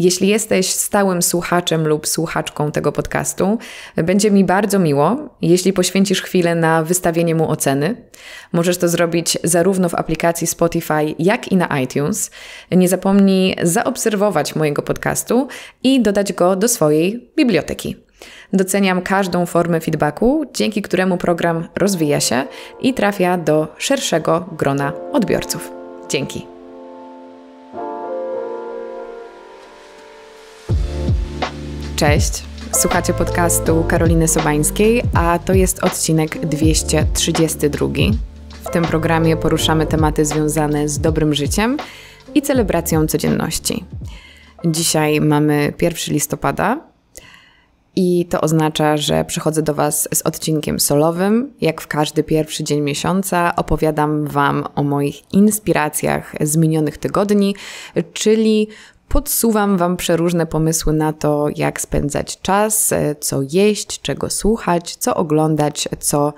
Jeśli jesteś stałym słuchaczem lub słuchaczką tego podcastu, będzie mi bardzo miło, jeśli poświęcisz chwilę na wystawienie mu oceny. Możesz to zrobić zarówno w aplikacji Spotify, jak i na iTunes. Nie zapomnij zaobserwować mojego podcastu i dodać go do swojej biblioteki. Doceniam każdą formę feedbacku, dzięki któremu program rozwija się i trafia do szerszego grona odbiorców. Dzięki. Cześć. Słuchacie podcastu Karoliny Sobańskiej, a to jest odcinek 232. W tym programie poruszamy tematy związane z dobrym życiem i celebracją codzienności. Dzisiaj mamy 1 listopada i to oznacza, że przychodzę do Was z odcinkiem solowym. Jak w każdy pierwszy dzień miesiąca opowiadam Wam o moich inspiracjach z minionych tygodni, czyli Podsuwam Wam przeróżne pomysły na to, jak spędzać czas, co jeść, czego słuchać, co oglądać, co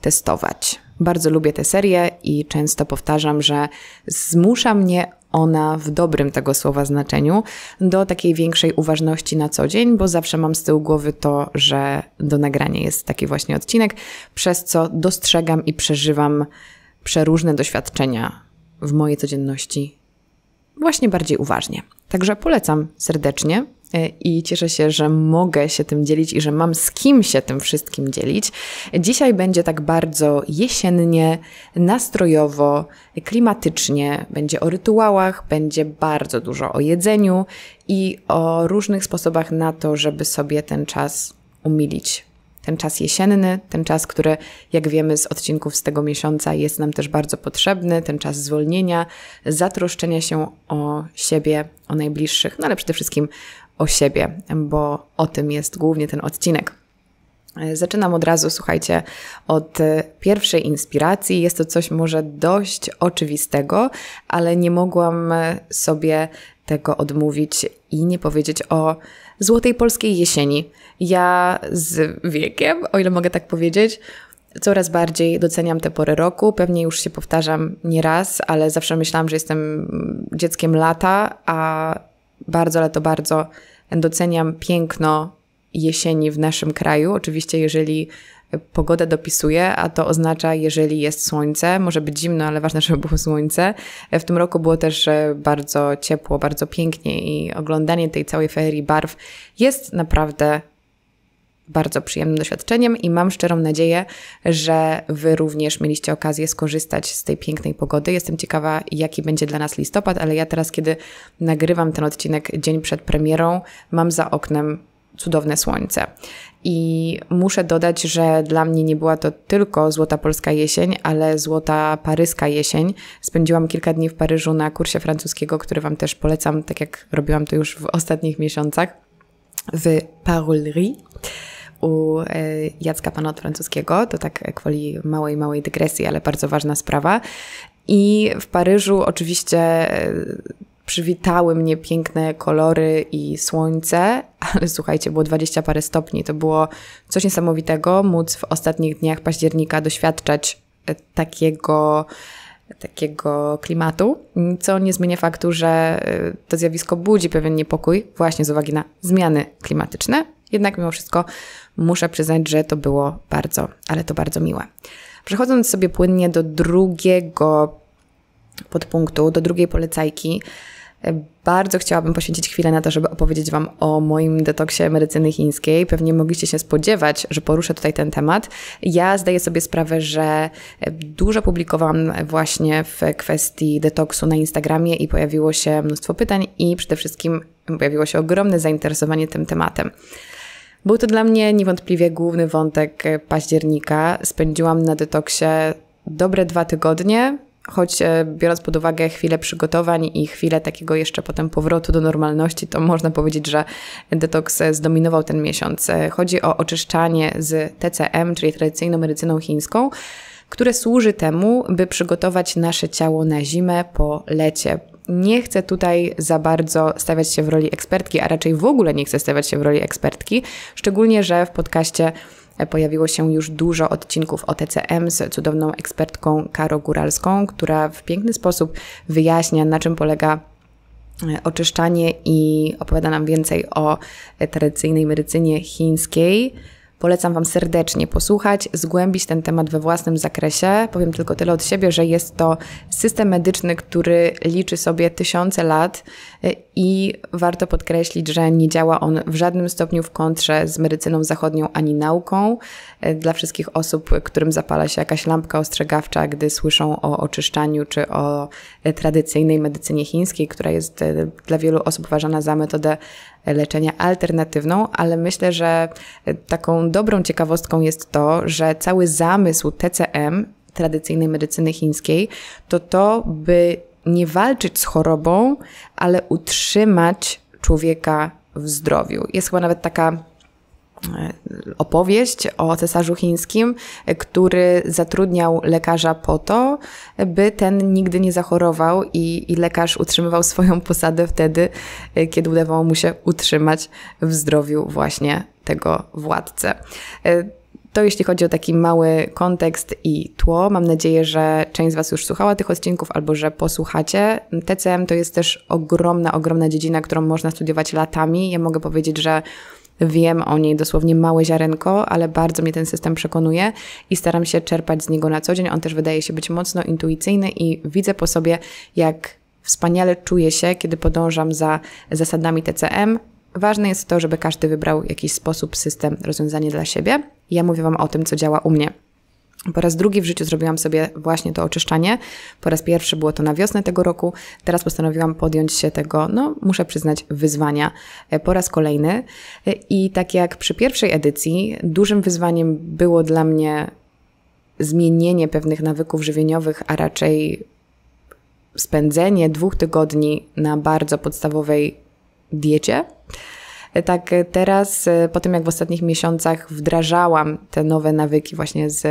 testować. Bardzo lubię tę serię i często powtarzam, że zmusza mnie ona w dobrym tego słowa znaczeniu do takiej większej uważności na co dzień, bo zawsze mam z tyłu głowy to, że do nagrania jest taki właśnie odcinek, przez co dostrzegam i przeżywam przeróżne doświadczenia w mojej codzienności właśnie bardziej uważnie. Także polecam serdecznie e, i cieszę się, że mogę się tym dzielić i że mam z kim się tym wszystkim dzielić. Dzisiaj będzie tak bardzo jesiennie, nastrojowo, klimatycznie, będzie o rytuałach, będzie bardzo dużo o jedzeniu i o różnych sposobach na to, żeby sobie ten czas umilić ten czas jesienny, ten czas, który, jak wiemy z odcinków z tego miesiąca, jest nam też bardzo potrzebny, ten czas zwolnienia, zatroszczenia się o siebie, o najbliższych, no ale przede wszystkim o siebie, bo o tym jest głównie ten odcinek. Zaczynam od razu, słuchajcie, od e, pierwszej inspiracji. Jest to coś może dość oczywistego, ale nie mogłam e, sobie tego odmówić i nie powiedzieć o złotej polskiej jesieni. Ja z wiekiem, o ile mogę tak powiedzieć, coraz bardziej doceniam te pory roku. Pewnie już się powtarzam nieraz, ale zawsze myślałam, że jestem dzieckiem lata, a bardzo, ale to bardzo doceniam piękno jesieni w naszym kraju. Oczywiście, jeżeli pogoda dopisuje, a to oznacza, jeżeli jest słońce, może być zimno, ale ważne, żeby było słońce. W tym roku było też bardzo ciepło, bardzo pięknie i oglądanie tej całej ferii barw jest naprawdę bardzo przyjemnym doświadczeniem i mam szczerą nadzieję, że Wy również mieliście okazję skorzystać z tej pięknej pogody. Jestem ciekawa, jaki będzie dla nas listopad, ale ja teraz, kiedy nagrywam ten odcinek dzień przed premierą, mam za oknem cudowne słońce. I muszę dodać, że dla mnie nie była to tylko złota polska jesień, ale złota paryska jesień. Spędziłam kilka dni w Paryżu na kursie francuskiego, który Wam też polecam, tak jak robiłam to już w ostatnich miesiącach, w Parulerie u e, Jacka Pana od francuskiego. To tak e, kwoli małej, małej dygresji, ale bardzo ważna sprawa. I w Paryżu oczywiście e, przywitały mnie piękne kolory i słońce, ale słuchajcie, było 20 parę stopni. To było coś niesamowitego móc w ostatnich dniach października doświadczać takiego takiego klimatu, co nie zmienia faktu, że to zjawisko budzi pewien niepokój właśnie z uwagi na zmiany klimatyczne, jednak mimo wszystko muszę przyznać, że to było bardzo, ale to bardzo miłe. Przechodząc sobie płynnie do drugiego podpunktu, do drugiej polecajki, e, bardzo chciałabym poświęcić chwilę na to, żeby opowiedzieć Wam o moim detoksie medycyny chińskiej. Pewnie mogliście się spodziewać, że poruszę tutaj ten temat. Ja zdaję sobie sprawę, że e, dużo publikowałam właśnie w kwestii detoksu na Instagramie i pojawiło się mnóstwo pytań i przede wszystkim pojawiło się ogromne zainteresowanie tym tematem. Był to dla mnie niewątpliwie główny wątek e, października. Spędziłam na detoksie dobre dwa tygodnie, choć e, biorąc pod uwagę chwilę przygotowań i chwilę takiego jeszcze potem powrotu do normalności, to można powiedzieć, że detoks e, zdominował ten miesiąc. Chodzi o oczyszczanie z TCM, czyli tradycyjną medycyną chińską, które służy temu, by przygotować nasze ciało na zimę po lecie, nie chcę tutaj za bardzo stawiać się w roli ekspertki, a raczej w ogóle nie chcę stawiać się w roli ekspertki, szczególnie, że w podcaście pojawiło się już dużo odcinków o TCM z cudowną ekspertką Karo Góralską, która w piękny sposób wyjaśnia, na czym polega e, oczyszczanie i opowiada nam więcej o e, tradycyjnej medycynie chińskiej. Polecam Wam serdecznie posłuchać, zgłębić ten temat we własnym zakresie. Powiem tylko tyle od siebie, że jest to system medyczny, który liczy sobie tysiące lat y, i warto podkreślić, że nie działa on w żadnym stopniu w kontrze z medycyną zachodnią ani nauką. Y, dla wszystkich osób, którym zapala się jakaś lampka ostrzegawcza, gdy słyszą o oczyszczaniu czy o y, tradycyjnej medycynie chińskiej, która jest dla wielu osób uważana za metodę leczenia alternatywną, ale myślę, że e, taką dobrą ciekawostką jest to, że cały zamysł TCM, tradycyjnej medycyny chińskiej, to to, by nie walczyć z chorobą, ale utrzymać człowieka w zdrowiu. Jest chyba nawet taka E, opowieść o cesarzu chińskim, który zatrudniał lekarza po to, by ten nigdy nie zachorował i, i lekarz utrzymywał swoją posadę wtedy, e, kiedy udawało mu się utrzymać w zdrowiu właśnie tego władcę. E, to jeśli chodzi o taki mały kontekst i tło. Mam nadzieję, że część z Was już słuchała tych odcinków albo że posłuchacie. TCM to jest też ogromna, ogromna dziedzina, którą można studiować latami. Ja mogę powiedzieć, że Wiem o niej dosłownie małe ziarenko, ale bardzo mnie ten system przekonuje i staram się czerpać z niego na co dzień. On też wydaje się być mocno intuicyjny i widzę po sobie, jak wspaniale czuję się, kiedy podążam za zasadami TCM. Ważne jest to, żeby każdy wybrał jakiś sposób, system, rozwiązanie dla siebie. Ja mówię Wam o tym, co działa u mnie. Po raz drugi w życiu zrobiłam sobie właśnie to oczyszczanie. Po raz pierwszy było to na wiosnę tego roku. Teraz postanowiłam podjąć się tego, no muszę przyznać, wyzwania e, po raz kolejny. E, I tak jak przy pierwszej edycji, dużym wyzwaniem było dla mnie zmienienie pewnych nawyków żywieniowych, a raczej spędzenie dwóch tygodni na bardzo podstawowej diecie. E, tak e, teraz, e, po tym jak w ostatnich miesiącach wdrażałam te nowe nawyki właśnie z,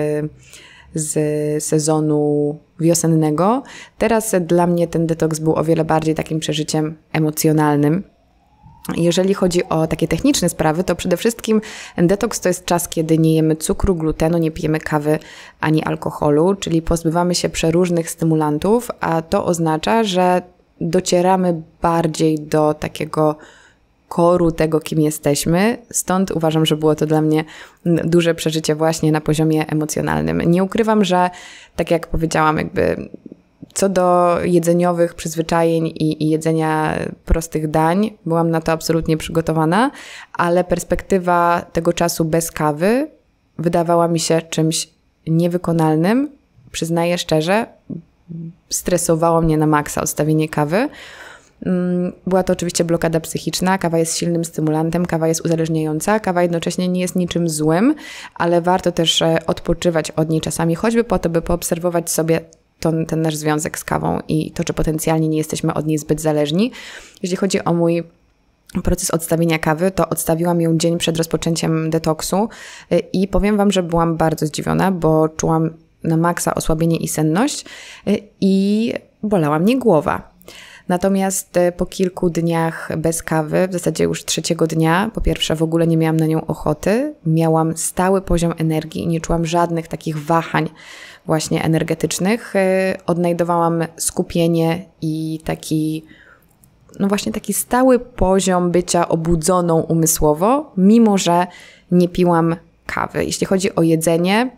z sezonu wiosennego, teraz dla mnie ten detoks był o wiele bardziej takim przeżyciem emocjonalnym. Jeżeli chodzi o takie techniczne sprawy, to przede wszystkim detoks to jest czas, kiedy nie jemy cukru, glutenu, nie pijemy kawy ani alkoholu, czyli pozbywamy się przeróżnych stymulantów, a to oznacza, że docieramy bardziej do takiego koru tego, kim jesteśmy. Stąd uważam, że było to dla mnie duże przeżycie właśnie na poziomie emocjonalnym. Nie ukrywam, że tak jak powiedziałam, jakby co do jedzeniowych przyzwyczajeń i, i, jedzenia prostych dań, byłam na to absolutnie przygotowana, ale perspektywa tego czasu bez kawy wydawała mi się czymś niewykonalnym. Przyznaję szczerze, stresowało mnie na maksa odstawienie kawy. Mm, była to oczywiście blokada psychiczna. Kawa jest silnym stymulantem, kawa jest uzależniająca, kawa jednocześnie nie jest niczym złym, ale warto też e, odpoczywać od niej czasami, choćby po to, by poobserwować sobie ten, ten nasz związek z kawą i to, czy potencjalnie nie jesteśmy od niej zbyt zależni. Jeśli chodzi o mój proces odstawienia kawy, to odstawiłam ją dzień przed rozpoczęciem detoksu e, i powiem Wam, że byłam bardzo zdziwiona, bo czułam na maksa osłabienie i senność e, i bolała mnie głowa. Natomiast e, po kilku dniach bez kawy, w zasadzie już trzeciego dnia, po pierwsze w ogóle nie miałam na nią ochoty, miałam stały poziom energii i nie czułam żadnych takich wahań właśnie energetycznych. E, odnajdowałam skupienie i taki no właśnie taki stały poziom bycia obudzoną umysłowo, mimo że nie piłam kawy. Jeśli chodzi o jedzenie,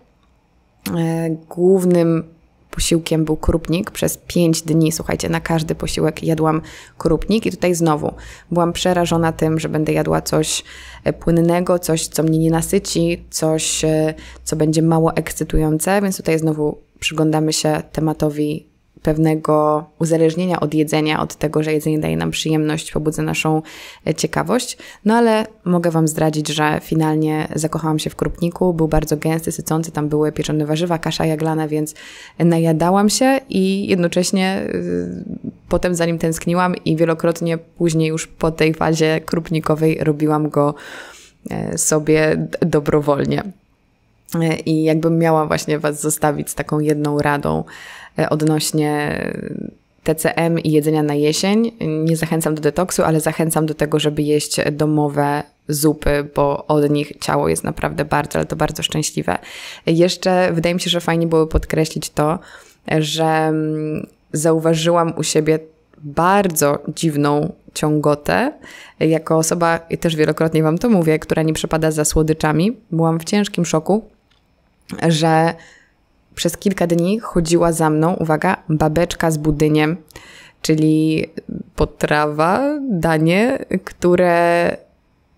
e, głównym posiłkiem był krupnik. Przez pięć dni, słuchajcie, na każdy posiłek jadłam krupnik. I tutaj znowu byłam przerażona tym, że będę jadła coś e, płynnego, coś, co mnie nie nasyci, coś, e, co będzie mało ekscytujące. Więc tutaj znowu przyglądamy się tematowi pewnego uzależnienia od jedzenia, od tego, że jedzenie daje nam przyjemność, pobudza naszą e, ciekawość. No ale mogę Wam zdradzić, że finalnie zakochałam się w krupniku, był bardzo gęsty, sycący, tam były pieczone warzywa, kasza jaglana, więc najadałam się i jednocześnie y, potem za nim tęskniłam i wielokrotnie później już po tej fazie krupnikowej robiłam go e, sobie dobrowolnie. E, I jakbym miała właśnie Was zostawić z taką jedną radą, E, odnośnie TCM i jedzenia na jesień. Nie zachęcam do detoksu, ale zachęcam do tego, żeby jeść domowe zupy, bo od nich ciało jest naprawdę bardzo, ale to bardzo szczęśliwe. Jeszcze wydaje mi się, że fajnie było podkreślić to, że mm, zauważyłam u siebie bardzo dziwną ciągotę. Jako osoba, i też wielokrotnie Wam to mówię, która nie przepada za słodyczami, byłam w ciężkim szoku, że przez kilka dni chodziła za mną, uwaga, babeczka z budyniem, czyli potrawa, danie, które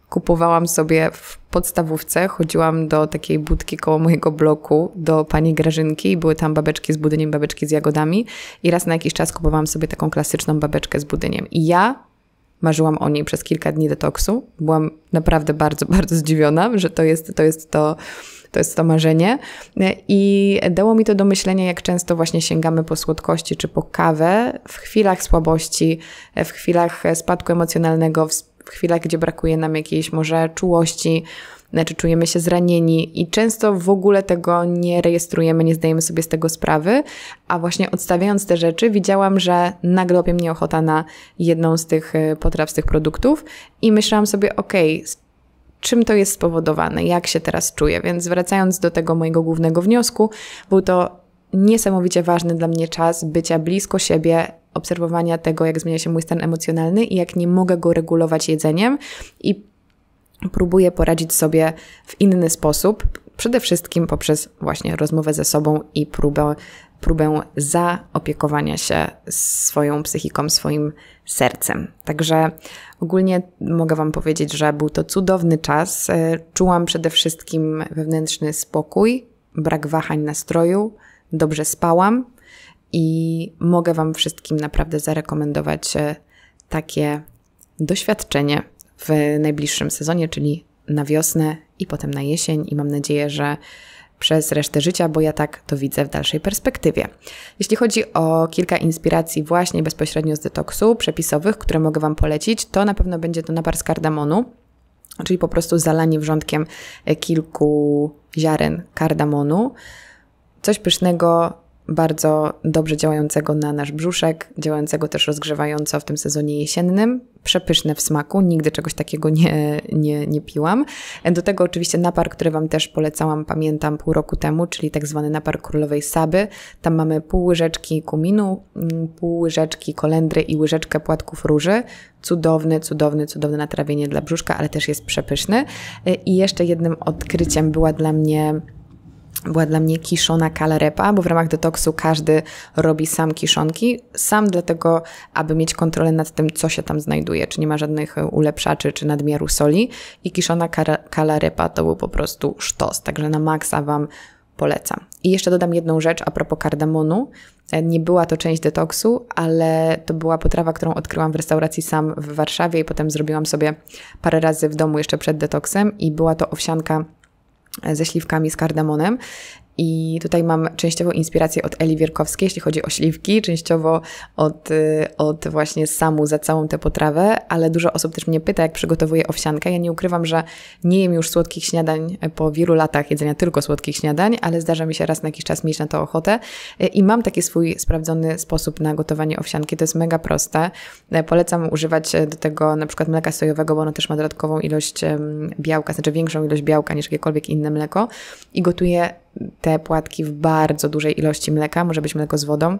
kupowałam sobie w podstawówce. Chodziłam do takiej budki koło mojego bloku, do pani Grażynki i były tam babeczki z budyniem, babeczki z jagodami. I raz na jakiś czas kupowałam sobie taką klasyczną babeczkę z budyniem. I ja marzyłam o niej przez kilka dni detoksu. Byłam naprawdę bardzo, bardzo zdziwiona, że to jest to, jest to to jest to marzenie. I dało mi to do myślenia, jak często właśnie sięgamy po słodkości czy po kawę w chwilach słabości, w chwilach spadku emocjonalnego, w chwilach, gdzie brakuje nam jakiejś może czułości, czy znaczy czujemy się zranieni i często w ogóle tego nie rejestrujemy, nie zdajemy sobie z tego sprawy, a właśnie odstawiając te rzeczy widziałam, że nagle opie mnie ochota na jedną z tych y, potraw, z tych produktów i myślałam sobie, okej, okay, czym to jest spowodowane, jak się teraz czuję. Więc wracając do tego mojego głównego wniosku, był to niesamowicie ważny dla mnie czas bycia blisko siebie, obserwowania tego, jak zmienia się mój stan emocjonalny i jak nie mogę go regulować jedzeniem i próbuję poradzić sobie w inny sposób, przede wszystkim poprzez właśnie rozmowę ze sobą i próbę, próbę zaopiekowania się swoją psychiką, swoim sercem. Także Ogólnie mogę Wam powiedzieć, że był to cudowny czas. E, czułam przede wszystkim wewnętrzny spokój, brak wahań nastroju, dobrze spałam i mogę Wam wszystkim naprawdę zarekomendować e, takie doświadczenie w najbliższym sezonie, czyli na wiosnę i potem na jesień. I mam nadzieję, że przez resztę życia, bo ja tak to widzę w dalszej perspektywie. Jeśli chodzi o kilka inspiracji właśnie bezpośrednio z detoksu przepisowych, które mogę Wam polecić, to na pewno będzie to napar z kardamonu, czyli po prostu zalanie wrzątkiem kilku ziaren kardamonu. Coś pysznego, bardzo dobrze działającego na nasz brzuszek, działającego też rozgrzewająco w tym sezonie jesiennym. Przepyszne w smaku, nigdy czegoś takiego nie, nie, nie piłam. E, do tego oczywiście napar, który Wam też polecałam, pamiętam pół roku temu, czyli tak zwany napar królowej Saby. Tam mamy pół łyżeczki kuminu, mm, pół łyżeczki kolendry i łyżeczkę płatków róży. Cudowny, cudowny, cudowne natrawienie dla brzuszka, ale też jest przepyszny. E, I jeszcze jednym odkryciem była dla mnie była dla mnie kiszona kalarepa, bo w ramach detoksu każdy robi sam kiszonki, sam dlatego, aby mieć kontrolę nad tym, co się tam znajduje, czy nie ma żadnych e, ulepszaczy, czy nadmiaru soli. I kiszona kalarepa to był po prostu sztos, także na maksa Wam polecam. I jeszcze dodam jedną rzecz a propos kardamonu. E, nie była to część detoksu, ale to była potrawa, którą odkryłam w restauracji sam w Warszawie i potem zrobiłam sobie parę razy w domu jeszcze przed detoksem i była to owsianka ze śliwkami z kardamonem. I tutaj mam częściowo inspirację od Eli Wierkowskiej, jeśli chodzi o śliwki, częściowo od, y, od właśnie samu za całą tę potrawę, ale dużo osób też mnie pyta, jak przygotowuję owsiankę. Ja nie ukrywam, że nie jem już słodkich śniadań po wielu latach jedzenia tylko słodkich śniadań, ale zdarza mi się raz na jakiś czas mieć na to ochotę y, i mam taki swój sprawdzony sposób na gotowanie owsianki. To jest mega proste. Y, polecam używać do tego na przykład mleka sojowego, bo ono też ma dodatkową ilość białka, znaczy większą ilość białka niż jakiekolwiek inne mleko i gotuję te płatki w bardzo dużej ilości mleka, może być mleko z wodą,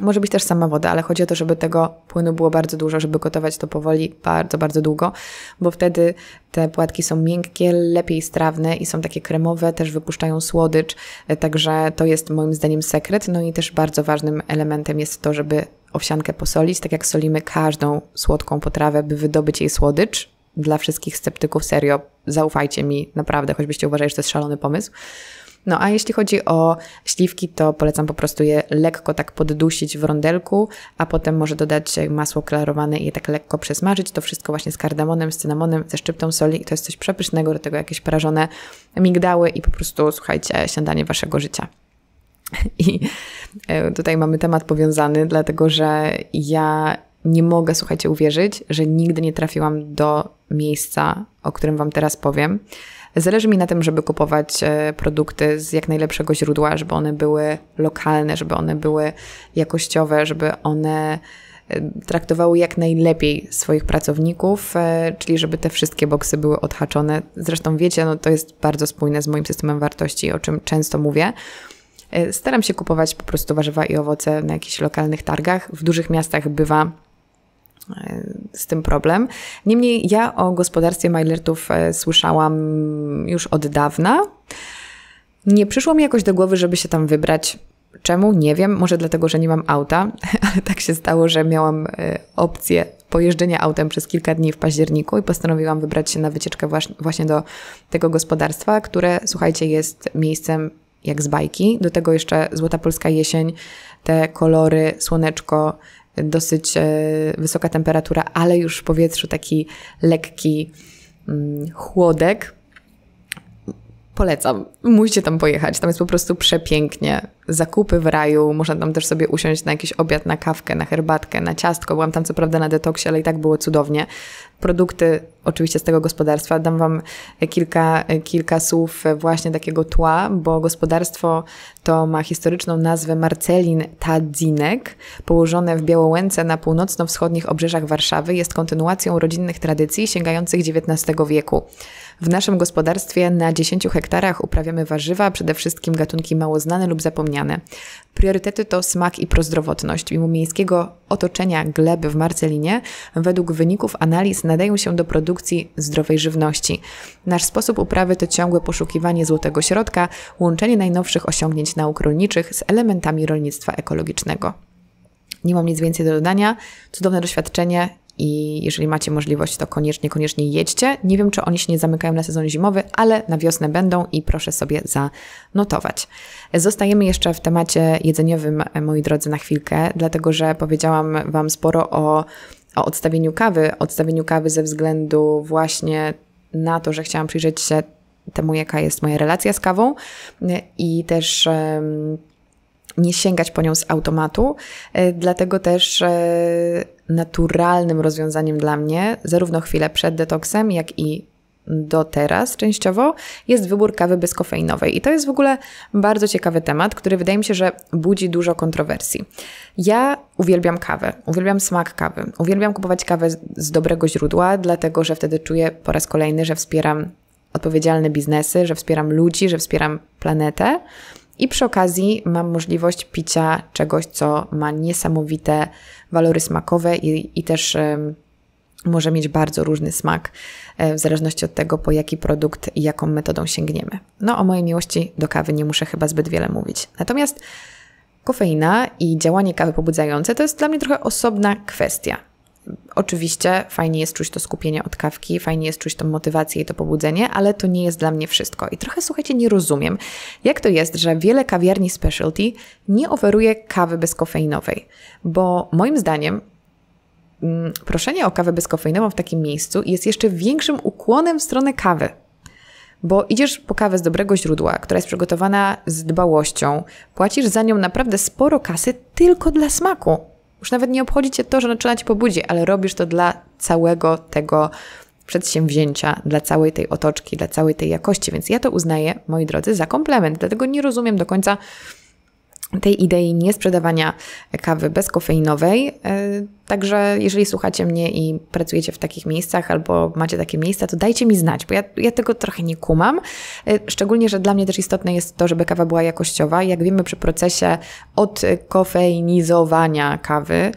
może być też sama woda, ale chodzi o to, żeby tego płynu było bardzo dużo, żeby gotować to powoli, bardzo, bardzo długo, bo wtedy te płatki są miękkie, lepiej strawne i są takie kremowe, też wypuszczają słodycz, także to jest moim zdaniem sekret. No i też bardzo ważnym elementem jest to, żeby owsiankę posolić, tak jak solimy każdą słodką potrawę, by wydobyć jej słodycz. Dla wszystkich sceptyków, serio, zaufajcie mi, naprawdę, choćbyście uważali, że to jest szalony pomysł. No a jeśli chodzi o śliwki, to polecam po prostu je lekko tak poddusić w rondelku, a potem może dodać masło klarowane i je tak lekko przesmażyć. To wszystko właśnie z kardamonem, z cynamonem, ze szczyptą soli i to jest coś przepysznego, do tego jakieś prażone migdały i po prostu, słuchajcie, śniadanie waszego życia. I e, tutaj mamy temat powiązany, dlatego że ja nie mogę, słuchajcie, uwierzyć, że nigdy nie trafiłam do miejsca, o którym Wam teraz powiem. Zależy mi na tym, żeby kupować e, produkty z jak najlepszego źródła, żeby one były lokalne, żeby one były jakościowe, żeby one e, traktowały jak najlepiej swoich pracowników, e, czyli żeby te wszystkie boksy były odhaczone. Zresztą wiecie, no to jest bardzo spójne z moim systemem wartości, o czym często mówię. Staram się kupować po prostu warzywa i owoce na jakichś lokalnych targach. W dużych miastach bywa z tym problem. Niemniej ja o gospodarstwie Mailertów e, słyszałam już od dawna. Nie przyszło mi jakoś do głowy, żeby się tam wybrać. Czemu? Nie wiem. Może dlatego, że nie mam auta, ale tak się stało, że miałam e, opcję pojeżdżenia autem przez kilka dni w październiku i postanowiłam wybrać się na wycieczkę właśnie do tego gospodarstwa, które, słuchajcie, jest miejscem jak z bajki. Do tego jeszcze Złota Polska Jesień, te kolory, słoneczko, dosyć e, wysoka temperatura, ale już w powietrzu taki lekki mm, chłodek. Polecam, musicie tam pojechać, tam jest po prostu przepięknie. Zakupy w raju, można tam też sobie usiąść na jakiś obiad, na kawkę, na herbatkę, na ciastko. Byłam tam co prawda na detoksie, ale i tak było cudownie produkty oczywiście z tego gospodarstwa. Dam Wam e, kilka, e, kilka słów e, właśnie takiego tła, bo gospodarstwo to ma historyczną nazwę Marcelin Tadzinek, położone w Białołęce na północno-wschodnich obrzeżach Warszawy. Jest kontynuacją rodzinnych tradycji sięgających XIX wieku. W naszym gospodarstwie na 10 hektarach uprawiamy warzywa, przede wszystkim gatunki mało znane lub zapomniane. Priorytety to smak i prozdrowotność. Mimo miejskiego otoczenia gleby w Marcelinie, według wyników analiz nadają się do produkcji zdrowej żywności. Nasz sposób uprawy to ciągłe poszukiwanie złotego środka, łączenie najnowszych osiągnięć nauk rolniczych z elementami rolnictwa ekologicznego. Nie mam nic więcej do dodania. Cudowne doświadczenie i jeżeli macie możliwość, to koniecznie, koniecznie jedźcie. Nie wiem, czy oni się nie zamykają na sezon zimowy, ale na wiosnę będą i proszę sobie zanotować. Zostajemy jeszcze w temacie jedzeniowym, moi drodzy, na chwilkę, dlatego że powiedziałam Wam sporo o o odstawieniu kawy, odstawieniu kawy ze względu właśnie na to, że chciałam przyjrzeć się temu, jaka jest moja relacja z kawą e, i też nie sięgać po nią z automatu. E, dlatego też e, naturalnym rozwiązaniem dla mnie, zarówno chwilę przed detoksem, jak i do teraz częściowo, jest wybór kawy bezkofeinowej. I to jest w ogóle bardzo ciekawy temat, który wydaje mi się, że budzi dużo kontrowersji. Ja uwielbiam kawę, uwielbiam smak kawy, uwielbiam kupować kawę z dobrego źródła, dlatego że wtedy czuję po raz kolejny, że wspieram odpowiedzialne biznesy, że wspieram ludzi, że wspieram planetę. I przy okazji mam możliwość picia czegoś, co ma niesamowite walory smakowe i, i też. Ym, może mieć bardzo różny smak, e, w zależności od tego, po jaki produkt i jaką metodą sięgniemy. No, o mojej miłości do kawy nie muszę chyba zbyt wiele mówić. Natomiast kofeina i działanie kawy pobudzające to jest dla mnie trochę osobna kwestia. Oczywiście fajnie jest czuć to skupienie od kawki, fajnie jest czuć tą motywację i to pobudzenie, ale to nie jest dla mnie wszystko. I trochę słuchajcie, nie rozumiem, jak to jest, że wiele kawiarni specialty nie oferuje kawy bezkofeinowej, bo moim zdaniem Mm, proszenie o kawę bezkofeinową w takim miejscu jest jeszcze większym ukłonem w stronę kawy. Bo idziesz po kawę z dobrego źródła, która jest przygotowana z dbałością, płacisz za nią naprawdę sporo kasy tylko dla smaku. Już nawet nie obchodzi cię to, że ona ci pobudzi, ale robisz to dla całego tego przedsięwzięcia, dla całej tej otoczki, dla całej tej jakości. Więc ja to uznaję, moi drodzy, za komplement. Dlatego nie rozumiem do końca tej idei niesprzedawania kawy bezkofeinowej. E, Także jeżeli słuchacie mnie i pracujecie w takich miejscach albo macie takie miejsca, to dajcie mi znać, bo ja, ja tego trochę nie kumam. Y, szczególnie, że dla mnie też istotne jest to, żeby kawa była jakościowa. Jak wiemy przy procesie od kofeinizowania kawy,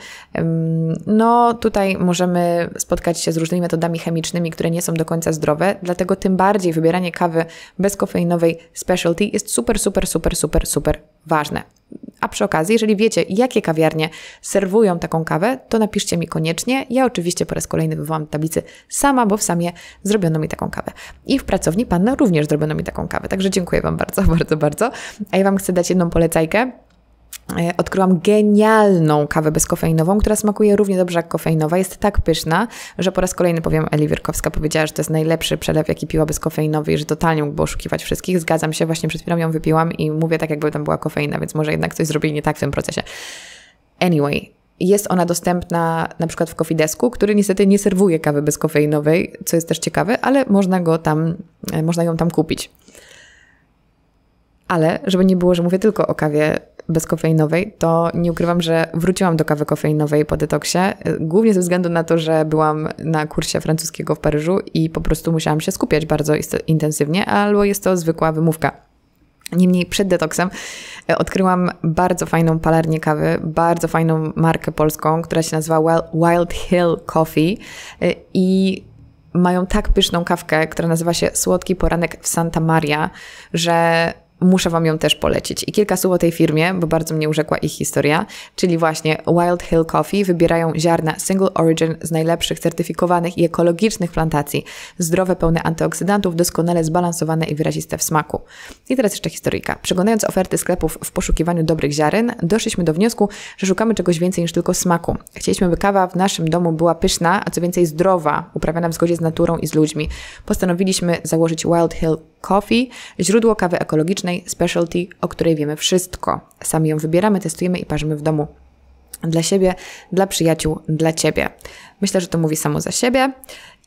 no tutaj możemy spotkać się z różnymi metodami chemicznymi, które nie są do końca zdrowe, dlatego tym bardziej wybieranie kawy bezkofeinowej specialty jest super, super, super, super, super ważne. A przy okazji, jeżeli wiecie, jakie kawiarnie serwują taką kawę, to napiszcie mi koniecznie. Ja oczywiście po raz kolejny wywołam tablicy sama, bo w samie zrobiono mi taką kawę. I w pracowni Panna również zrobiono mi taką kawę. Także dziękuję Wam bardzo, bardzo, bardzo. A ja Wam chcę dać jedną polecajkę. E, odkryłam genialną kawę bezkofeinową, która smakuje równie dobrze jak kofeinowa. Jest tak pyszna, że po raz kolejny powiem, Eli Wierkowska powiedziała, że to jest najlepszy przelew, jaki piła bezkofeinowy i że totalnie mógłby oszukiwać wszystkich. Zgadzam się, właśnie przed chwilą ją wypiłam i mówię tak, jakby tam była kofeina, więc może jednak coś zrobili nie tak w tym procesie. Anyway, jest ona dostępna na przykład w Kofidesku, który niestety nie serwuje kawy bezkofeinowej, co jest też ciekawe, ale można go tam, e, można ją tam kupić. Ale żeby nie było, że mówię tylko o kawie bezkofeinowej, to nie ukrywam, że wróciłam do kawy kofeinowej po detoksie, e, głównie ze względu na to, że byłam na kursie francuskiego w Paryżu i po prostu musiałam się skupiać bardzo intensywnie, albo jest to zwykła wymówka. Niemniej przed detoksem e, odkryłam bardzo fajną palarnię kawy, bardzo fajną markę polską, która się nazywa Wild Hill Coffee e, i mają tak pyszną kawkę, która nazywa się Słodki Poranek w Santa Maria, że muszę Wam ją też polecić. I kilka słów o tej firmie, bo bardzo mnie urzekła ich historia, czyli właśnie Wild Hill Coffee wybierają ziarna Single Origin z najlepszych certyfikowanych i ekologicznych plantacji, zdrowe, pełne antyoksydantów, doskonale zbalansowane i wyraziste w smaku. I teraz jeszcze historyjka. Przeglądając oferty sklepów w poszukiwaniu dobrych ziaren, doszliśmy do wniosku, że szukamy czegoś więcej niż tylko smaku. Chcieliśmy, by kawa w naszym domu była pyszna, a co więcej zdrowa, uprawiana w zgodzie z naturą i z ludźmi. Postanowiliśmy założyć Wild Hill Coffee, źródło kawy ekologicznej, specialty, o której wiemy wszystko. Sami ją wybieramy, testujemy i parzymy w domu. Dla siebie, dla przyjaciół, dla ciebie. Myślę, że to mówi samo za siebie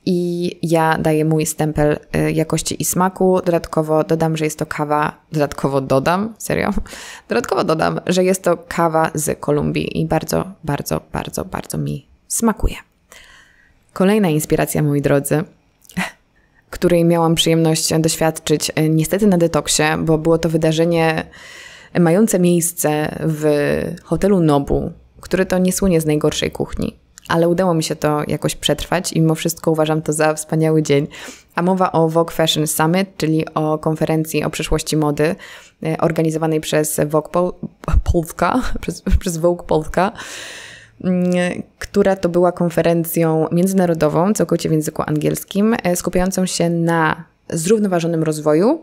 i ja daję mój stempel y, jakości i smaku. Dodatkowo dodam, że jest to kawa, dodatkowo dodam, serio? Dodatkowo dodam, że jest to kawa z Kolumbii i bardzo, bardzo, bardzo, bardzo mi smakuje. Kolejna inspiracja, moi drodzy, której miałam przyjemność doświadczyć e, niestety na detoksie, bo było to wydarzenie mające miejsce w hotelu Nobu, który to nie słynie z najgorszej kuchni. Ale udało mi się to jakoś przetrwać i mimo wszystko uważam to za wspaniały dzień. A mowa o Vogue Fashion Summit, czyli o konferencji o przyszłości mody e, organizowanej przez Vogue Pol Polska, przez, przez Vogue Polska która to była konferencją międzynarodową, całkowicie w języku angielskim, e, skupiającą się na zrównoważonym rozwoju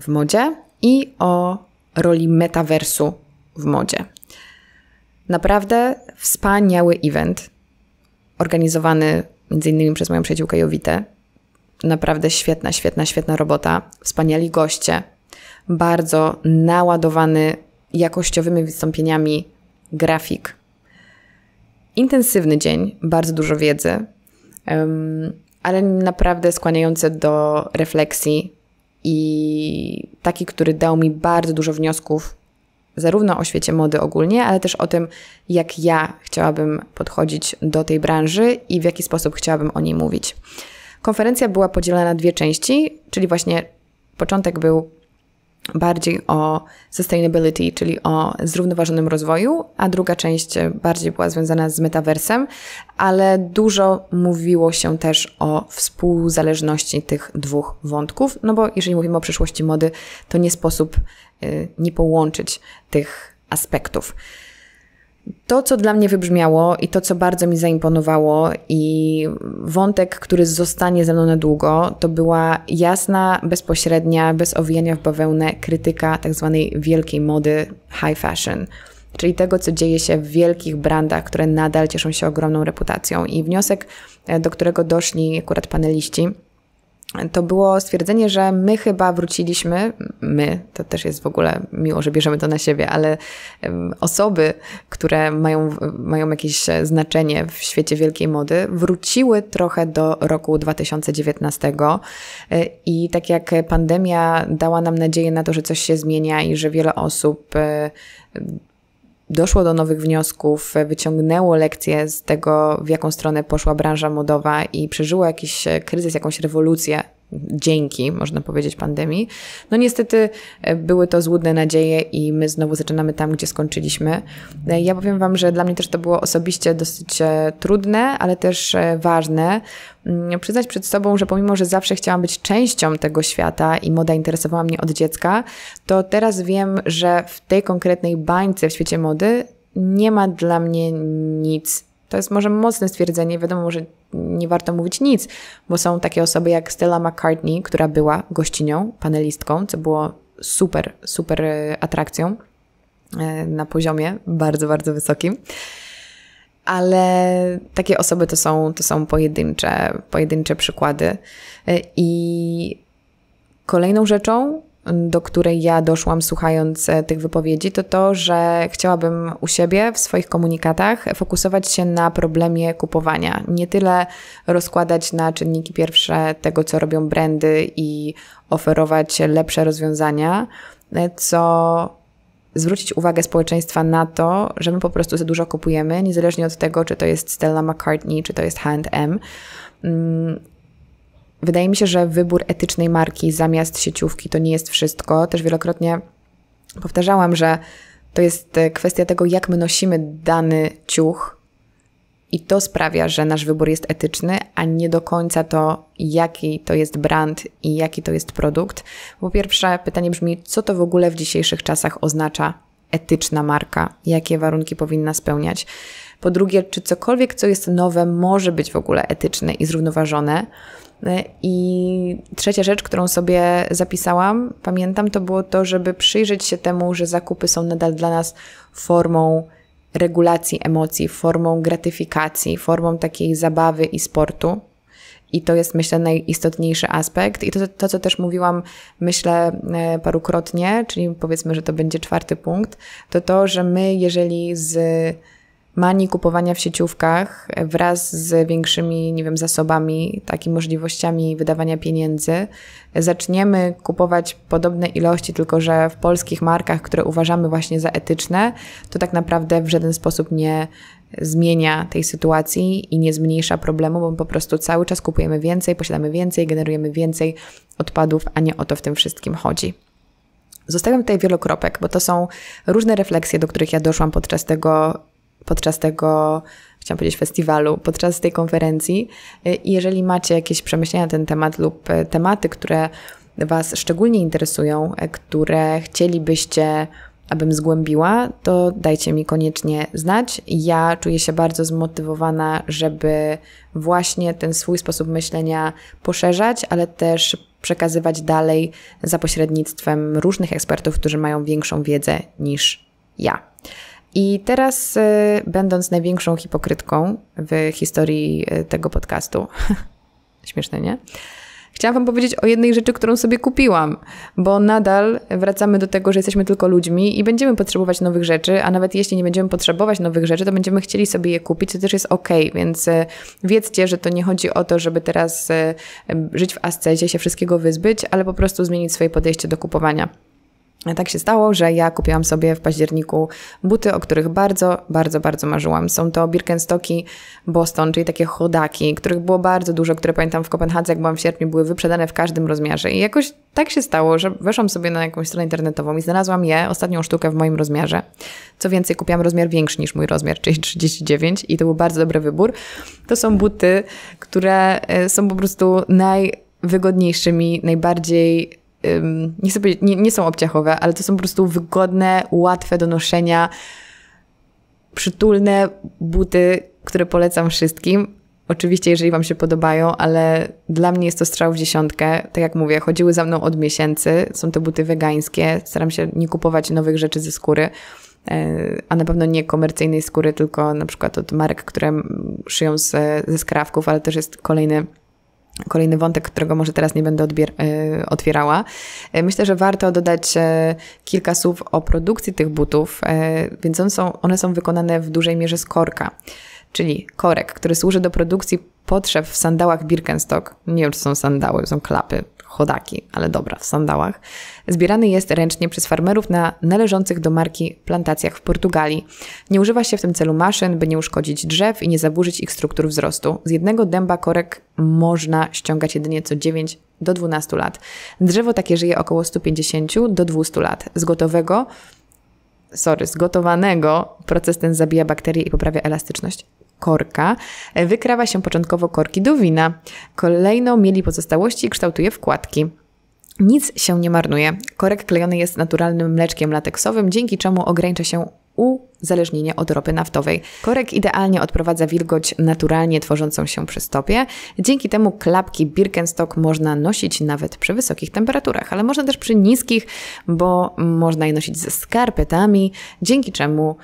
w modzie i o roli metaversu w modzie. Naprawdę wspaniały event, organizowany m.in. przez moją przyjaciółkę Jowitę. Naprawdę świetna, świetna, świetna robota. Wspaniali goście. Bardzo naładowany jakościowymi wystąpieniami grafik intensywny dzień, bardzo dużo wiedzy, ale naprawdę skłaniający do refleksji i taki, który dał mi bardzo dużo wniosków, zarówno o świecie mody ogólnie, ale też o tym, jak ja chciałabym podchodzić do tej branży i w jaki sposób chciałabym o niej mówić. Konferencja była podzielona na dwie części, czyli właśnie początek był bardziej o sustainability, czyli o zrównoważonym rozwoju, a druga część bardziej była związana z metaversem, ale dużo mówiło się też o współzależności tych dwóch wątków, no bo jeżeli mówimy o przyszłości mody, to nie sposób y, nie połączyć tych aspektów to, co dla mnie wybrzmiało i to, co bardzo mi zaimponowało, i wątek, który zostanie ze mną na długo, to była jasna, bezpośrednia, bez owijania w bawełnę krytyka tzw. Tak wielkiej mody high fashion, czyli tego, co dzieje się w wielkich brandach, które nadal cieszą się ogromną reputacją. I wniosek, e, do którego doszli akurat paneliści, to było stwierdzenie, że my chyba wróciliśmy, my, to też jest w ogóle miło, że bierzemy to na siebie, ale osoby, które mają, mają jakieś e, znaczenie w świecie wielkiej mody, wróciły trochę do roku 2019 e, i tak jak pandemia dała nam nadzieję na to, że coś się zmienia i że wiele osób e, doszło do nowych wniosków, e, wyciągnęło lekcje z tego, w jaką stronę poszła branża modowa i przeżyło jakiś e, kryzys, jakąś rewolucję dzięki, można powiedzieć, pandemii. No niestety e, były to złudne nadzieje i my znowu zaczynamy tam, gdzie skończyliśmy. E, ja powiem Wam, że dla mnie też to było osobiście dosyć e, trudne, ale też ważne. Mm, przyznać przed sobą, że pomimo, że zawsze chciałam być częścią tego świata i moda interesowała mnie od dziecka, to teraz wiem, że w tej konkretnej bańce w świecie mody nie ma dla mnie nic to jest może mocne stwierdzenie, wiadomo, że nie warto mówić nic, bo są takie osoby jak Stella McCartney, która była gościnią, panelistką, co było super, super e, atrakcją e, na poziomie bardzo, bardzo wysokim. Ale takie osoby to są, to są pojedyncze, pojedyncze przykłady. E, I kolejną rzeczą, do której ja doszłam słuchając e, tych wypowiedzi, to to, że chciałabym u siebie w swoich komunikatach fokusować się na problemie kupowania. Nie tyle rozkładać na czynniki pierwsze tego, co robią brandy i oferować lepsze rozwiązania, e, co zwrócić uwagę społeczeństwa na to, że my po prostu za dużo kupujemy, niezależnie od tego, czy to jest Stella McCartney, czy to jest H&M Wydaje mi się, że wybór etycznej marki zamiast sieciówki to nie jest wszystko. Też wielokrotnie powtarzałam, że to jest e, kwestia tego, jak my nosimy dany ciuch, i to sprawia, że nasz wybór jest etyczny, a nie do końca to, jaki to jest brand i jaki to jest produkt. Po pierwsze, pytanie brzmi, co to w ogóle w dzisiejszych czasach oznacza etyczna marka, jakie warunki powinna spełniać. Po drugie, czy cokolwiek, co jest nowe, może być w ogóle etyczne i zrównoważone. E, I trzecia rzecz, którą sobie zapisałam, pamiętam, to było to, żeby przyjrzeć się temu, że zakupy są nadal dla nas formą regulacji emocji, formą gratyfikacji, formą takiej zabawy i sportu. I to jest, myślę, najistotniejszy aspekt. I to, to, co też mówiłam, myślę, e, parukrotnie, czyli powiedzmy, że to będzie czwarty punkt, to to, że my, jeżeli z manii kupowania w sieciówkach wraz z większymi, nie wiem, zasobami, takimi możliwościami wydawania pieniędzy, zaczniemy kupować podobne ilości, tylko że w polskich markach, które uważamy właśnie za etyczne, to tak naprawdę w żaden sposób nie zmienia tej sytuacji i nie zmniejsza problemu, bo po prostu cały czas kupujemy więcej, posiadamy więcej, generujemy więcej odpadów, a nie o to w tym wszystkim chodzi. Zostawiam tutaj wielokropek, bo to są różne refleksje, do których ja doszłam podczas tego podczas tego, chciałam powiedzieć, festiwalu, podczas tej konferencji. Y, jeżeli macie jakieś przemyślenia na ten temat lub y, tematy, które Was szczególnie interesują, y, które chcielibyście, abym zgłębiła, to dajcie mi koniecznie znać. Ja czuję się bardzo zmotywowana, żeby właśnie ten swój sposób myślenia poszerzać, ale też przekazywać dalej za pośrednictwem różnych ekspertów, którzy mają większą wiedzę niż ja. I teraz, y, będąc największą hipokrytką w historii y, tego podcastu, śmieszne, nie? Chciałam Wam powiedzieć o jednej rzeczy, którą sobie kupiłam, bo nadal wracamy do tego, że jesteśmy tylko ludźmi i będziemy potrzebować nowych rzeczy, a nawet jeśli nie będziemy potrzebować nowych rzeczy, to będziemy chcieli sobie je kupić, to też jest ok, więc y, wiedzcie, że to nie chodzi o to, żeby teraz żyć w ascezie, się wszystkiego wyzbyć, ale po prostu zmienić swoje podejście do kupowania. Tak się stało, że ja kupiłam sobie w październiku buty, o których bardzo, bardzo, bardzo marzyłam. Są to Birkenstocki Boston, czyli takie chodaki, których było bardzo dużo, które pamiętam w Kopenhadze, jak byłam w sierpniu, były wyprzedane w każdym rozmiarze. I jakoś tak się stało, że weszłam sobie na jakąś stronę internetową i znalazłam je, ostatnią sztukę w moim rozmiarze. Co więcej, kupiłam rozmiar większy niż mój rozmiar, czyli 39 i to był bardzo dobry wybór. To są buty, które e, są po prostu najwygodniejszymi, najbardziej nie nie, nie są obciachowe, ale to są po prostu wygodne, łatwe do noszenia, przytulne buty, które polecam wszystkim. Oczywiście, jeżeli Wam się podobają, ale dla mnie jest to strzał w dziesiątkę. Tak jak mówię, chodziły za mną od miesięcy. Są to buty wegańskie. Staram się nie kupować nowych rzeczy ze skóry, e, a na pewno nie komercyjnej skóry, tylko na przykład od marek, które szyją ze skrawków, ale też jest kolejny kolejny wątek, którego może teraz nie będę e, otwierała. E, myślę, że warto dodać e, kilka słów o produkcji tych butów, więc są, one są wykonane w dużej mierze z korka, czyli korek, który służy do produkcji potrzeb w sandałach Birkenstock. Nie wiem, czy są sandały, są klapy, chodaki, ale dobra, w sandałach, zbierany jest ręcznie przez farmerów na należących do marki plantacjach w Portugalii. Nie używa się w tym celu maszyn, by nie uszkodzić drzew i nie zaburzyć ich struktur wzrostu. Z jednego dęba korek można ściągać jedynie co 9 do 12 lat. Drzewo takie żyje około 150 do 200 lat. Z gotowego sorry, zgotowanego, proces ten zabija bakterie i poprawia elastyczność korka, e, wykrawa się początkowo korki do wina. Kolejno mieli pozostałości i kształtuje wkładki. Nic się nie marnuje. Korek klejony jest naturalnym mleczkiem lateksowym, dzięki czemu ogranicza się u uzależnienie od ropy naftowej. Korek idealnie odprowadza wilgoć naturalnie tworzącą się przy stopie. Dzięki temu klapki Birkenstock można nosić nawet przy wysokich temperaturach, ale można też przy niskich, bo można je nosić ze skarpetami, dzięki czemu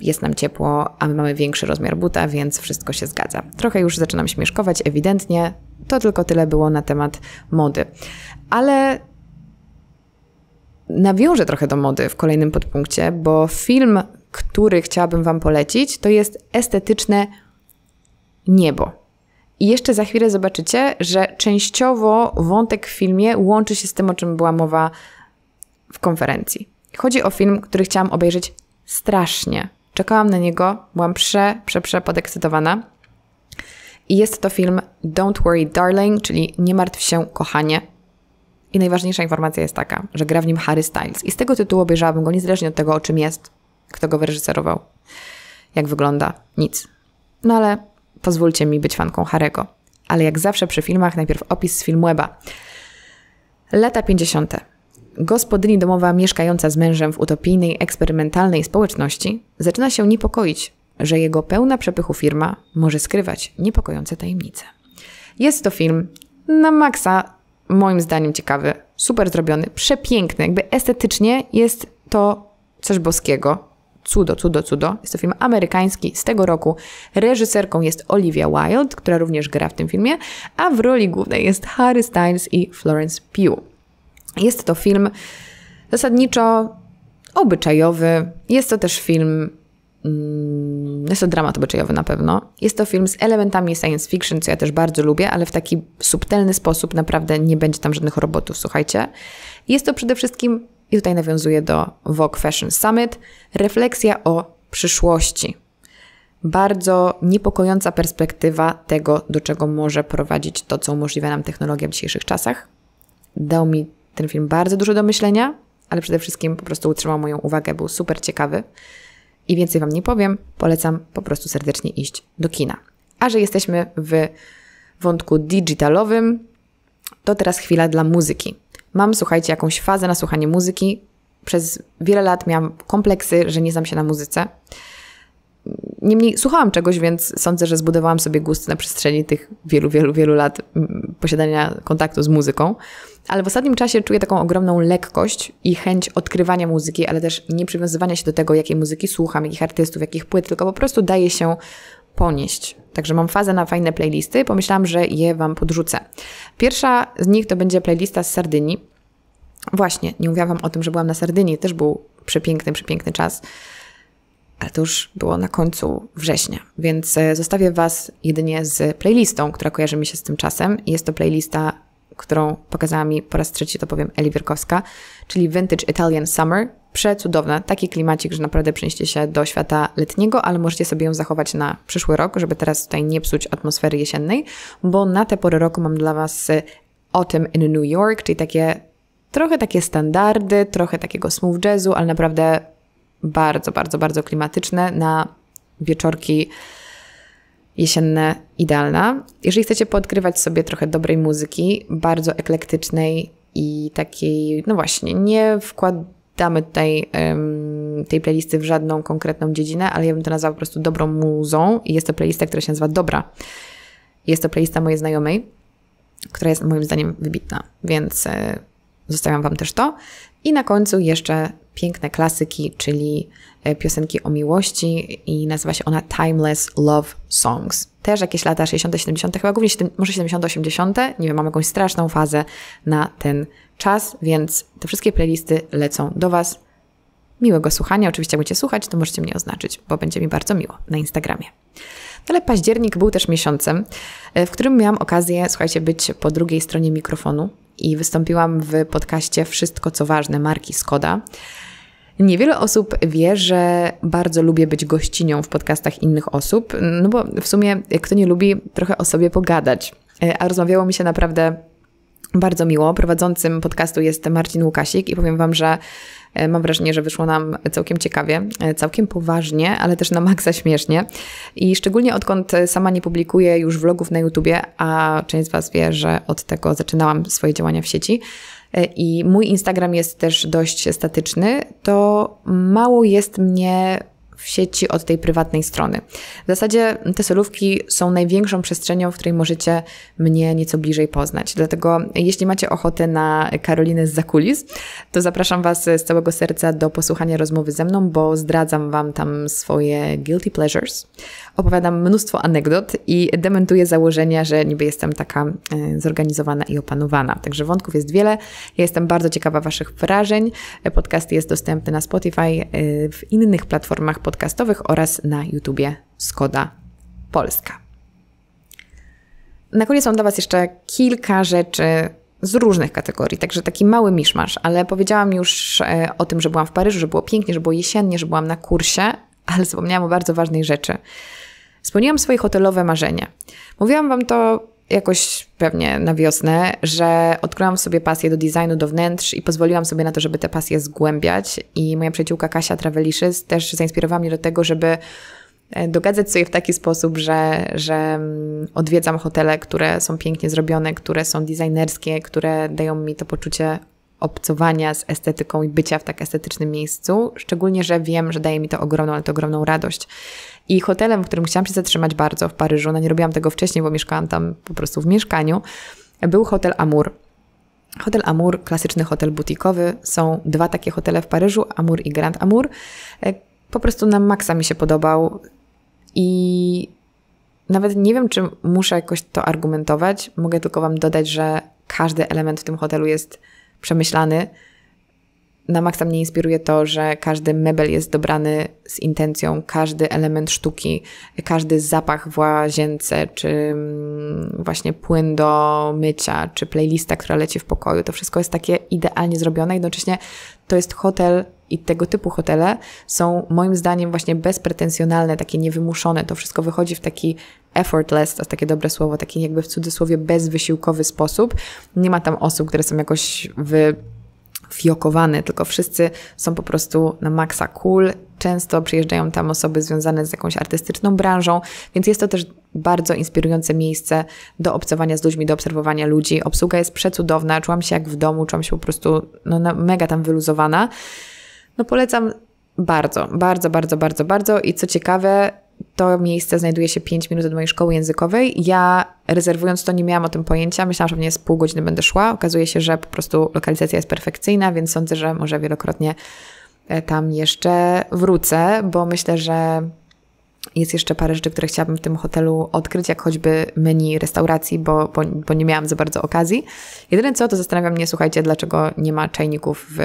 jest nam ciepło, a my mamy większy rozmiar buta, więc wszystko się zgadza. Trochę już zaczynam śmieszkować, ewidentnie. To tylko tyle było na temat mody. Ale nawiążę trochę do mody w kolejnym podpunkcie, bo film który chciałabym Wam polecić, to jest estetyczne niebo. I jeszcze za chwilę zobaczycie, że częściowo wątek w filmie łączy się z tym, o czym była mowa w konferencji. Chodzi o film, który chciałam obejrzeć strasznie. Czekałam na niego, byłam prze, prze, prze podekscytowana. I jest to film Don't Worry Darling, czyli Nie martw się, kochanie. I najważniejsza informacja jest taka, że gra w nim Harry Styles. I z tego tytułu obejrzałabym go niezależnie od tego, o czym jest. Kto go wyreżyserował? Jak wygląda? Nic. No ale pozwólcie mi być fanką Harego. Ale jak zawsze przy filmach, najpierw opis z Filmweba. Lata 50. Gospodyni domowa mieszkająca z mężem w utopijnej, eksperymentalnej społeczności zaczyna się niepokoić, że jego pełna przepychu firma może skrywać niepokojące tajemnice. Jest to film na maksa, moim zdaniem ciekawy, super zrobiony, przepiękny, jakby estetycznie jest to coś boskiego, cudo, cudo, cudo. Jest to film amerykański z tego roku. Reżyserką jest Olivia Wilde, która również gra w tym filmie, a w roli głównej jest Harry Styles i Florence Pugh. Jest to film zasadniczo obyczajowy. Jest to też film mm, jest to dramat obyczajowy na pewno. Jest to film z elementami science fiction, co ja też bardzo lubię, ale w taki subtelny sposób naprawdę nie będzie tam żadnych robotów, słuchajcie. Jest to przede wszystkim i tutaj nawiązuję do Vogue Fashion Summit, refleksja o przyszłości. Bardzo niepokojąca perspektywa tego, do czego może prowadzić to, co umożliwia nam technologia w dzisiejszych czasach. Dał mi ten film bardzo dużo do myślenia, ale przede wszystkim po prostu utrzymał moją uwagę, był super ciekawy. I więcej Wam nie powiem, polecam po prostu serdecznie iść do kina. A że jesteśmy w wątku digitalowym, to teraz chwila dla muzyki. Mam, słuchajcie, jakąś fazę na słuchanie muzyki. Przez wiele lat miałam kompleksy, że nie znam się na muzyce. Niemniej słuchałam czegoś, więc sądzę, że zbudowałam sobie gust na przestrzeni tych wielu, wielu, wielu lat mm, posiadania kontaktu z muzyką. Ale w ostatnim czasie czuję taką ogromną lekkość i chęć odkrywania muzyki, ale też nie przywiązywania się do tego, jakiej muzyki słucham, jakich artystów, jakich płyt, tylko po prostu daje się ponieść. Także mam fazę na fajne playlisty, pomyślałam, że je Wam podrzucę. Pierwsza z nich to będzie playlista z Sardynii. Właśnie, nie mówiłam Wam o tym, że byłam na Sardynii, też był przepiękny, przepiękny czas, ale to już było na końcu września, więc e, zostawię Was jedynie z playlistą, która kojarzy mi się z tym czasem. Jest to playlista, którą pokazała mi po raz trzeci, to powiem, Eli Wierkowska, czyli Vintage Italian Summer, przecudowna. Taki klimacik, że naprawdę przenieście się do świata letniego, ale możecie sobie ją zachować na przyszły rok, żeby teraz tutaj nie psuć atmosfery jesiennej, bo na tę porę roku mam dla Was y, Autumn in New York, czyli takie trochę takie standardy, trochę takiego smooth jazzu, ale naprawdę bardzo, bardzo, bardzo klimatyczne na wieczorki jesienne idealna. Jeżeli chcecie podkrywać sobie trochę dobrej muzyki, bardzo eklektycznej i takiej, no właśnie, nie wkład wpitamy tutaj tej playlisty w żadną konkretną dziedzinę, ale ja bym to nazwała po prostu dobrą muzą i jest to playlista, która się nazywa Dobra. Jest to playlista mojej znajomej, która jest moim zdaniem wybitna, więc e, Zostawiam Wam też to. I na końcu jeszcze piękne klasyki, czyli e, piosenki o miłości i nazywa się ona Timeless Love Songs. Też jakieś lata 60., 70., chyba głównie 7, może 70., 80., nie wiem, mam jakąś straszną fazę na ten czas, więc te wszystkie playlisty lecą do Was. Miłego słuchania, oczywiście jak będziecie słuchać, to możecie mnie oznaczyć, bo będzie mi bardzo miło na Instagramie. No ale październik był też miesiącem, e, w którym miałam okazję, słuchajcie, być po drugiej stronie mikrofonu, i wystąpiłam w podcaście Wszystko co ważne marki Skoda. Niewiele osób wie, że bardzo lubię być gościnią w podcastach innych osób, no bo w sumie kto nie lubi trochę o sobie pogadać. E, a rozmawiało mi się naprawdę bardzo miło. Prowadzącym podcastu jest Marcin Łukasik i powiem Wam, że E, mam wrażenie, że wyszło nam całkiem ciekawie, e, całkiem poważnie, ale też na maksa śmiesznie. I szczególnie odkąd e, sama nie publikuję już vlogów na YouTubie, a część z Was wie, że od tego zaczynałam swoje działania w sieci, i mój Instagram jest też dość statyczny, to mało jest mnie w sieci od tej prywatnej strony. W zasadzie te solówki są największą przestrzenią, w której możecie mnie nieco bliżej poznać. Dlatego jeśli macie ochotę na Karolinę z zakulis, to zapraszam Was z całego serca do posłuchania rozmowy ze mną, bo zdradzam Wam tam swoje guilty pleasures. Opowiadam mnóstwo anegdot i dementuję założenia, że niby jestem taka e, zorganizowana i opanowana. Także wątków jest wiele. Ja jestem bardzo ciekawa Waszych wrażeń. Podcast jest dostępny na Spotify, e, w innych platformach podcastów podcastowych oraz na YouTubie Skoda Polska. Na koniec mam dla Was jeszcze kilka rzeczy z różnych kategorii, także taki mały miszmasz, ale powiedziałam już e, o tym, że byłam w Paryżu, że było pięknie, że było jesiennie, że byłam na kursie, ale wspomniałam o bardzo ważnej rzeczy. Spełniłam swoje hotelowe marzenie. Mówiłam Wam to jakoś pewnie na wiosnę, że odkryłam sobie pasję do designu, do wnętrz i pozwoliłam sobie na to, żeby te pasje zgłębiać. I moja przyjaciółka Kasia Travelicious też zainspirowała mnie do tego, żeby e, dogadzać sobie w taki sposób, że, że mm, odwiedzam hotele, które są pięknie zrobione, które są designerskie, które dają mi to poczucie obcowania z estetyką i bycia w tak estetycznym miejscu. Szczególnie, że wiem, że daje mi to ogromną, ale to ogromną radość. I hotelem, w którym chciałam się zatrzymać bardzo w Paryżu, no nie robiłam tego wcześniej, bo mieszkałam tam po prostu w mieszkaniu, był hotel Amour. Hotel Amour, klasyczny hotel butikowy. Są dwa takie hotele w Paryżu, Amour i Grand Amour. E, po prostu na maksa mi się podobał i nawet nie wiem, czy muszę jakoś to argumentować. Mogę tylko Wam dodać, że każdy element w tym hotelu jest przemyślany na maksa mnie inspiruje to, że każdy mebel jest dobrany z intencją, każdy element sztuki, każdy zapach w łazience, czy mm, właśnie płyn do mycia, czy playlista, która leci w pokoju. To wszystko jest takie idealnie zrobione. Jednocześnie to jest hotel i tego typu hotele są moim zdaniem właśnie bezpretensjonalne, takie niewymuszone. To wszystko wychodzi w taki effortless, to jest takie dobre słowo, taki jakby w cudzysłowie bezwysiłkowy sposób. Nie ma tam osób, które są jakoś w fiokowany, tylko wszyscy są po prostu na maksa cool. Często przyjeżdżają tam osoby związane z jakąś artystyczną branżą, więc jest to też bardzo inspirujące miejsce do obcowania z ludźmi, do obserwowania ludzi. Obsługa jest przecudowna, czułam się jak w domu, czułam się po prostu no, mega tam wyluzowana. No polecam bardzo, bardzo, bardzo, bardzo, bardzo i co ciekawe, to miejsce znajduje się 5 minut od mojej szkoły językowej. Ja rezerwując to nie miałam o tym pojęcia. Myślałam, że mnie z pół godziny będę szła. Okazuje się, że po prostu lokalizacja jest perfekcyjna, więc sądzę, że może wielokrotnie e, tam jeszcze wrócę, bo myślę, że jest jeszcze parę rzeczy, które chciałabym w tym hotelu odkryć, jak choćby menu restauracji, bo, bo, bo nie miałam za bardzo okazji. Jedyne co, to zastanawiam mnie, słuchajcie, dlaczego nie ma czajników w,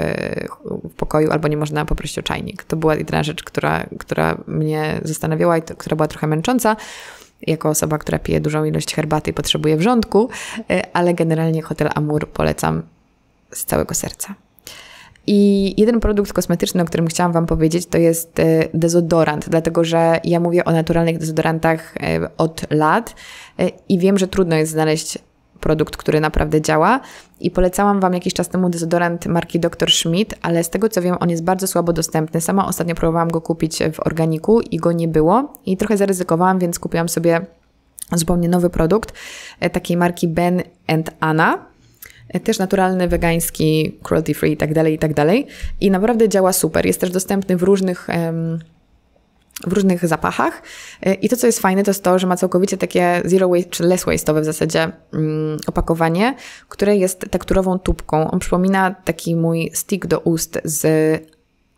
w, pokoju albo nie można poprosić o czajnik. To była jedyna rzecz, która, która mnie zastanawiała i to, która była trochę męcząca jako osoba, która pije dużą ilość herbaty i potrzebuje wrzątku, e, ale generalnie hotel Amur polecam z całego serca. I jeden produkt kosmetyczny, o którym chciałam Wam powiedzieć, to jest e, dezodorant, dlatego że ja mówię o naturalnych dezodorantach e, od lat e, i wiem, że trudno jest znaleźć produkt, który naprawdę działa. I polecałam Wam jakiś czas temu dezodorant marki Dr. Schmidt, ale z tego co wiem, on jest bardzo słabo dostępny. Sama ostatnio próbowałam go kupić w organiku i go nie było. I trochę zaryzykowałam, więc kupiłam sobie zupełnie nowy produkt takiej marki Ben and Anna. E, też naturalny, wegański, cruelty free i tak dalej, i tak dalej. I naprawdę działa super. Jest też dostępny w różnych w różnych zapachach. E, I to, co jest fajne, to jest to, że ma całkowicie takie zero waste, czy less waste'owe w zasadzie mm, opakowanie, które jest tekturową tubką. On przypomina taki mój stick do ust z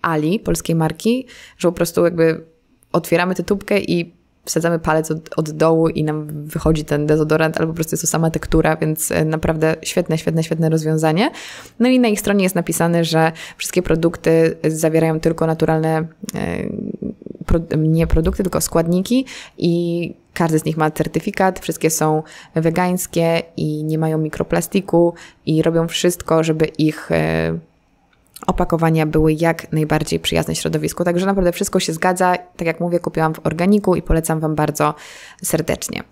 Ali, polskiej marki, że po prostu jakby otwieramy tę tubkę i wsadzamy palec od, od dołu i nam wychodzi ten dezodorant, albo po prostu jest to sama tektura, więc e, naprawdę świetne, świetne, świetne rozwiązanie. No i na ich stronie jest napisane, że wszystkie produkty zawierają tylko naturalne, e, pro, nie produkty, tylko składniki i każdy z nich ma certyfikat, wszystkie są wegańskie i nie mają mikroplastiku i robią wszystko, żeby ich e, Opakowania były jak najbardziej przyjazne środowisku, także naprawdę wszystko się zgadza. Tak jak mówię, kupiłam w organiku i polecam Wam bardzo serdecznie.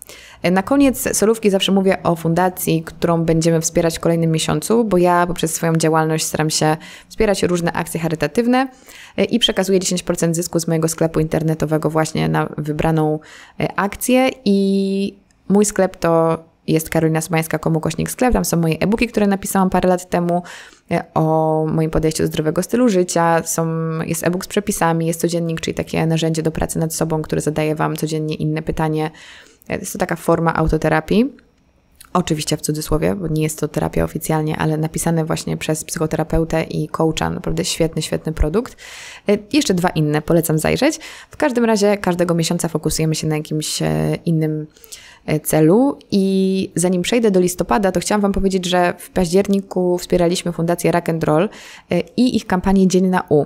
Na koniec solówki zawsze mówię o fundacji, którą będziemy wspierać w kolejnym miesiącu, bo ja poprzez swoją działalność staram się wspierać różne akcje charytatywne e, i przekazuję 10% zysku z mojego sklepu internetowego właśnie na wybraną e, akcję i mój sklep to jest Karolina Smańska, komu kośnik sklep, tam są moje e-booki, które napisałam parę lat temu e, o moim podejściu do zdrowego stylu życia, są, jest e-book z przepisami, jest codziennik, czyli takie narzędzie do pracy nad sobą, które zadaje Wam codziennie inne pytanie. E, jest to taka forma autoterapii. Oczywiście w cudzysłowie, bo nie jest to terapia oficjalnie, ale napisane właśnie przez psychoterapeutę i coacha. Naprawdę świetny, świetny produkt. E, jeszcze dwa inne polecam zajrzeć. W każdym razie każdego miesiąca fokusujemy się na jakimś innym E, celu. I zanim przejdę do listopada, to chciałam Wam powiedzieć, że w październiku wspieraliśmy Fundację Rock and Roll e, i ich kampanię Dzień na U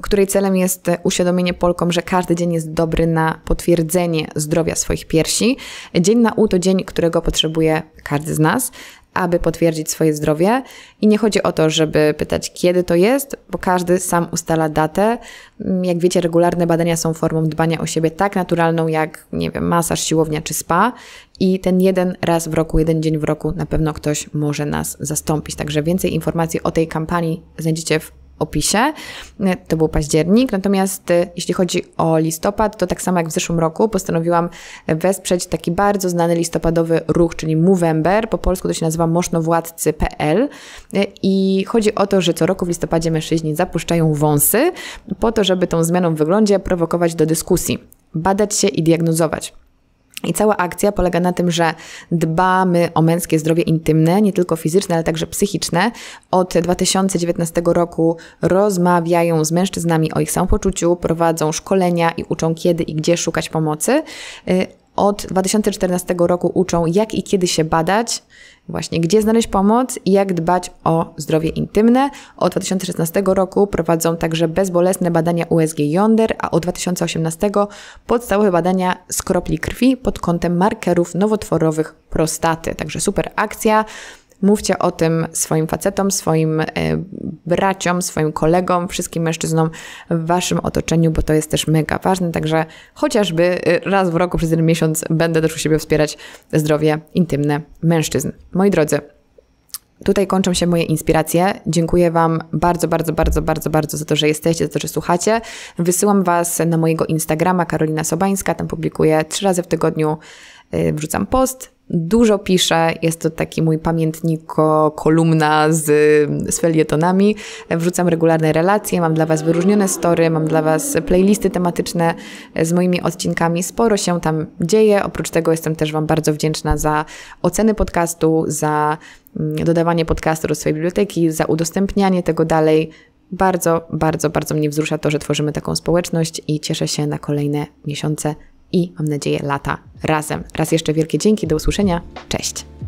której celem jest uświadomienie Polkom, że każdy dzień jest dobry na potwierdzenie zdrowia swoich piersi. Dzień na U to dzień, którego potrzebuje każdy z nas aby potwierdzić swoje zdrowie. I nie chodzi o to, żeby pytać, kiedy to jest, bo każdy sam ustala datę. Mm, jak wiecie, regularne badania są formą dbania o siebie tak naturalną, jak, nie wiem, masaż, siłownia czy spa. I ten jeden raz w roku, jeden dzień w roku na pewno ktoś może nas zastąpić. Także więcej informacji o tej kampanii znajdziecie w opisie. E, to był październik. Natomiast e, jeśli chodzi o listopad, to tak samo jak w zeszłym roku postanowiłam wesprzeć taki bardzo znany listopadowy ruch, czyli Movember. Po polsku to się nazywa mosznowładcy.pl e, i chodzi o to, że co roku w listopadzie mężczyźni zapuszczają wąsy po to, żeby tą zmianą w wyglądzie prowokować do dyskusji, badać się i diagnozować. I cała akcja polega na tym, że dbamy o męskie zdrowie intymne, nie tylko fizyczne, ale także psychiczne. Od 2019 roku rozmawiają z mężczyznami o ich samopoczuciu, prowadzą szkolenia i uczą kiedy i gdzie szukać pomocy y, od 2014 roku uczą, jak i kiedy się badać, właśnie gdzie znaleźć pomoc i jak dbać o zdrowie intymne. Od 2016 roku prowadzą także bezbolesne badania USG Yonder, a od 2018 podstawowe badania z kropli krwi pod kątem markerów nowotworowych prostaty. Także super akcja. Mówcie o tym swoim facetom, swoim e, braciom, swoim kolegom, wszystkim mężczyznom w waszym otoczeniu, bo to jest też mega ważne. Także chociażby e, raz w roku przez jeden miesiąc będę też u siebie wspierać zdrowie intymne mężczyzn. Moi drodzy, Tutaj kończą się moje inspiracje. Dziękuję Wam bardzo, bardzo, bardzo, bardzo, bardzo za to, że jesteście, za to, że słuchacie. Wysyłam Was na mojego Instagrama Karolina Sobańska. Tam publikuję trzy razy w tygodniu, e, wrzucam post Dużo piszę, jest to taki mój pamiętnik, kolumna z, z felietonami. Wrzucam regularne relacje, mam dla Was wyróżnione story, mam dla Was playlisty tematyczne z moimi odcinkami. Sporo się tam dzieje. Oprócz tego jestem też Wam bardzo wdzięczna za oceny podcastu, za mm, dodawanie podcastu do swojej biblioteki, za udostępnianie tego dalej. Bardzo, bardzo, bardzo mnie wzrusza to, że tworzymy taką społeczność i cieszę się na kolejne miesiące i mam nadzieję lata razem. Raz jeszcze wielkie dzięki, do usłyszenia, cześć!